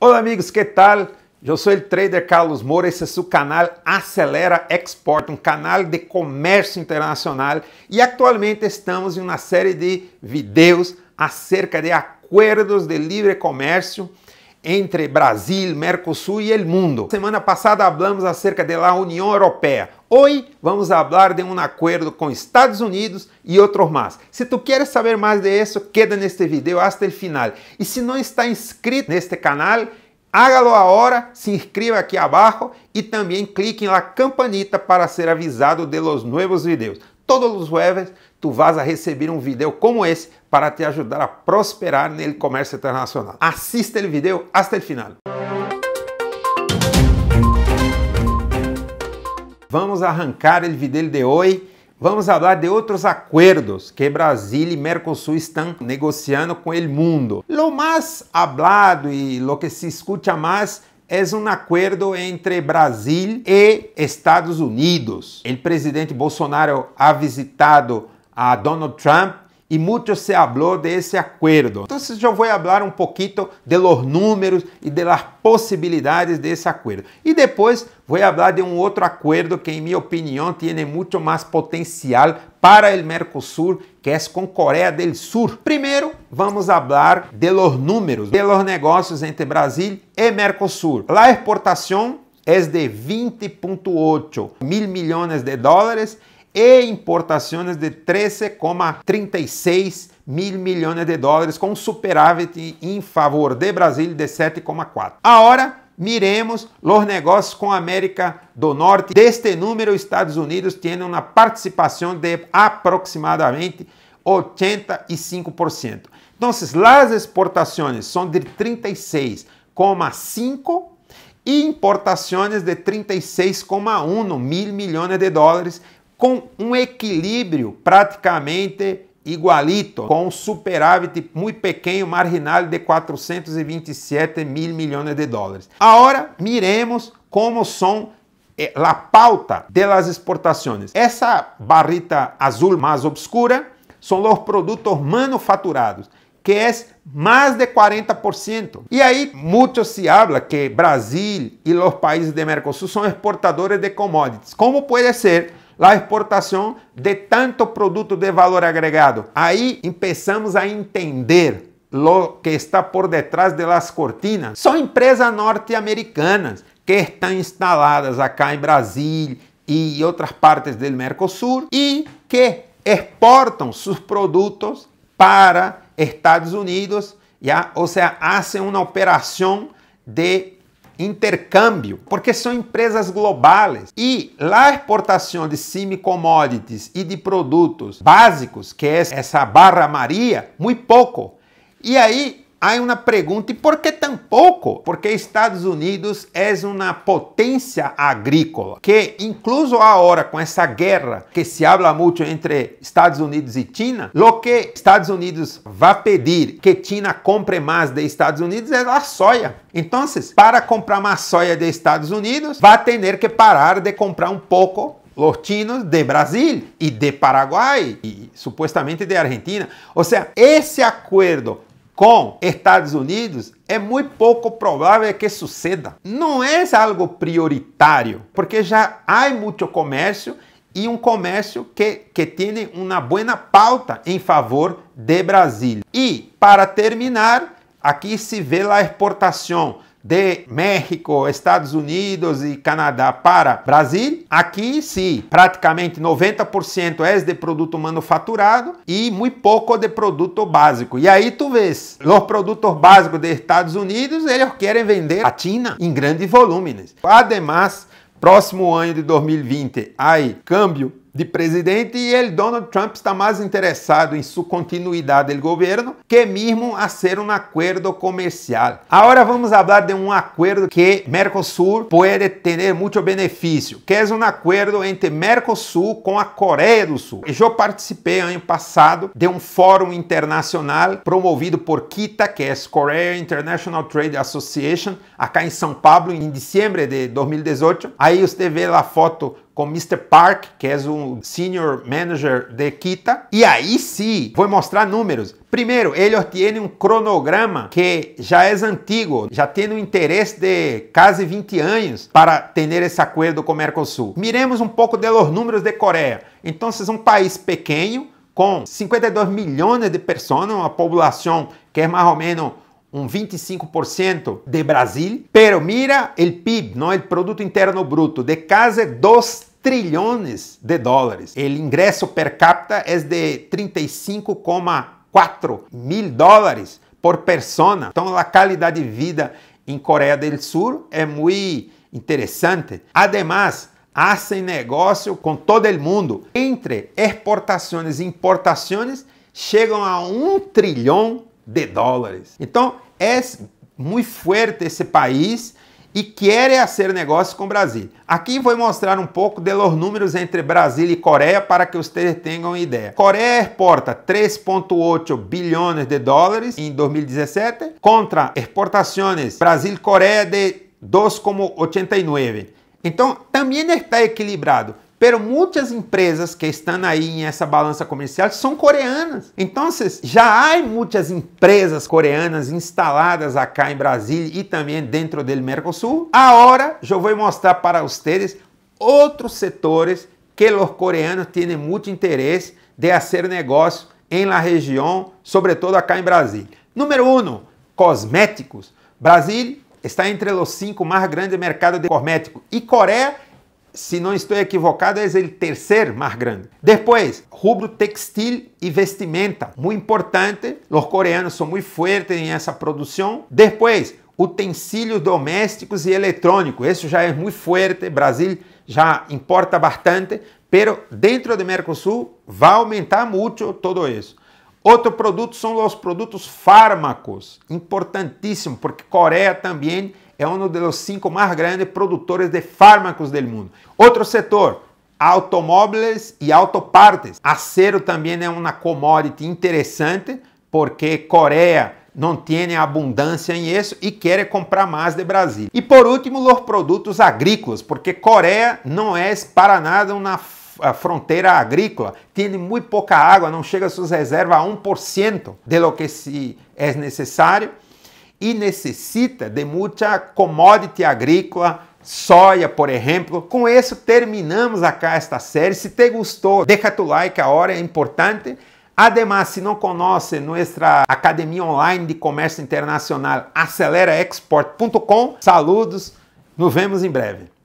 Olá amigos, que tal? Eu sou o trader Carlos Moura, esse é o canal Acelera Export, um canal de comércio internacional e atualmente estamos em uma série de vídeos acerca de acordos de livre comércio entre Brasil, Mercosul e o mundo. Semana passada falamos acerca da União Europeia, Hoy vamos falar de um acordo com Estados Unidos e outros mais. Se tu queres saber mais de isso, queda neste vídeo até o final. E se não está inscrito neste canal, hágalo agora, se inscreva aqui abaixo e também clique na campanita para ser avisado de los novos vídeos. Todos os jueves tu vas a receber um vídeo como esse para te ajudar a prosperar no comércio internacional. Assista o vídeo até o final. Vamos arrancar o videl de hoje. Vamos falar de outros acordos que Brasil e Mercosul estão negociando com o mundo. Lo mais hablado e lo que se escuta mais é um acordo entre Brasil e Estados Unidos. O presidente Bolsonaro ha visitado a Donald Trump e muito se falou desse acordo. Então, eu vou falar um pouquinho de los números e de las possibilidades desse acordo. E depois vou falar de um outro acordo que em minha opinião, tem muito mais potencial para o Mercosur, que é com Coreia do Sul. Primeiro, vamos falar de los números, de los negócios entre Brasil e Mercosul. La exportação é de 20.8 mil milhões de dólares e importações de 13,36 mil milhões de dólares, com superávit em favor de Brasil de 7,4. Agora, miremos os negócios com a América do Norte. Deste número, os Estados Unidos têm uma participação de aproximadamente 85%. Então, as exportações são de 36,5 e importações de 36,1 mil milhões de dólares, com um equilíbrio praticamente igualito, com um superávit muito pequeno, marginal de 427 mil milhões de dólares. Agora, miremos como são eh, a pauta das exportações. Essa barrita azul mais obscura são os produtos manufaturados, que é mais de 40%. E aí, muito se habla que Brasil e os países de Mercosul são exportadores de commodities. Como pode ser a exportação de tanto produto de valor agregado. Aí começamos a entender lo que está por detrás das cortinas são empresas norte-americanas que estão instaladas acá em Brasil e outras partes do Mercosul e que exportam seus produtos para Estados Unidos, já, ou seja, fazem uma operação de intercâmbio, porque são empresas globais e a exportação de semi-commodities e de produtos básicos, que é essa barra maria, muito pouco. E aí Há uma pergunta, e por que tão pouco? Porque Estados Unidos é uma potência agrícola, que incluso agora com essa guerra que se habla muito entre Estados Unidos e China, o que Estados Unidos vai pedir que China compre mais de Estados Unidos é a soja. Então, para comprar mais soja de Estados Unidos, vai ter que parar de comprar um pouco latinos de Brasil e de Paraguai e supostamente de Argentina. Ou seja, esse acordo com Estados Unidos, é muito pouco provável que suceda. Não é algo prioritário, porque já há muito comércio e um comércio que, que tem uma boa pauta em favor de Brasil. E, para terminar, aqui se vê a exportação de México, Estados Unidos e Canadá para Brasil, aqui sim, praticamente 90% é de produto manufaturado e muito pouco de produto básico. E aí tu vês, os produtos básicos dos Estados Unidos, eles querem vender a China em grandes volumes. Né? Ademais, próximo ano de 2020, aí câmbio de presidente e ele, Donald Trump, está mais interessado em sua continuidade de governo que mesmo a ser um acordo comercial. Agora vamos falar de um acordo que Mercosul pode ter muito benefício, que é um acordo entre Mercosul com a Coreia do Sul. Eu participei ano passado de um fórum internacional promovido por KITA, que é Korea International Trade Association, acá em São Paulo, em dezembro de 2018. Aí você vê lá a foto com Mr. Park, que é o Senior Manager de Kita. E aí sim, vou mostrar números. Primeiro, ele tem um cronograma que já é antigo, já tem um interesse de quase 20 anos para ter esse acordo com o Mercosul. Miremos um pouco dos números de Coreia. Então, é um país pequeno, com 52 milhões de pessoas, uma população que é mais ou menos um 25% de Brasil, pero mira o PIB, não o produto interno bruto, de quase 2 é trilhões de dólares. O ingresso per capita é de 35,4 mil dólares por persona. Então, a qualidade de vida em Coreia do Sul é muito interessante. Ademais, fazem negócio com todo o mundo. Entre exportações e importações, chegam a um trilhão de dólares. Então, é muito forte esse país e querem fazer negócio com o Brasil. Aqui vou mostrar um pouco dos números entre Brasil e Coreia para que vocês tenham ideia. Coreia exporta 3,8 bilhões de dólares em 2017 contra exportações Brasil-Coreia de 2,89. Então, também está equilibrado. Pero muitas empresas que estão aí nessa balança comercial são coreanas. Então, já há muitas empresas coreanas instaladas acá em Brasília e também dentro do Mercosul. Agora, eu vou mostrar para vocês outros setores que os coreanos têm muito interesse de fazer negócio em la região, sobretudo acá em Brasília. Número 1, cosméticos. Brasil está entre os cinco mais grandes mercados de cosméticos e Coreia se não estou equivocado, é o terceiro mais grande. Depois, rubro textil e vestimenta, muito importante. Os coreanos são muito fortes em essa produção. Depois, utensílios domésticos e eletrônicos. Isso já é muito forte. Brasil já importa bastante, pero dentro do Mercosul vai aumentar muito todo isso. Outro produto são os produtos fármacos, importantíssimo, porque Coreia também é um dos cinco mais grandes produtores de fármacos do mundo. Outro setor, automóveis e autopartes. Acero também é uma commodity interessante, porque Coreia não tem abundância em isso e quer comprar mais de Brasil. E por último, os produtos agrícolas, porque Coreia não é para nada uma fronteira agrícola, tem muito pouca água, não chega a suas reservas a 1% de lo que se é necessário e necessita de muita commodity agrícola, soja, por exemplo. Com isso, terminamos aqui esta série. Se te gostou, deixa tu like agora, é importante. Ademais, se não conhece nossa Academia Online de Comércio Internacional, aceleraexport.com, saludos, nos vemos em breve.